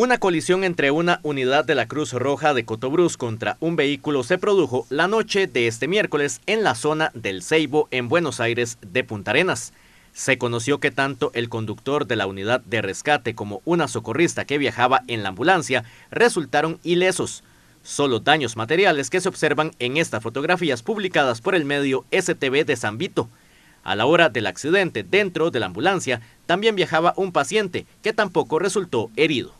Una colisión entre una unidad de la Cruz Roja de Cotobruz contra un vehículo se produjo la noche de este miércoles en la zona del Ceibo, en Buenos Aires, de Punta Arenas. Se conoció que tanto el conductor de la unidad de rescate como una socorrista que viajaba en la ambulancia resultaron ilesos. Solo daños materiales que se observan en estas fotografías publicadas por el medio STV de San A la hora del accidente, dentro de la ambulancia, también viajaba un paciente que tampoco resultó herido.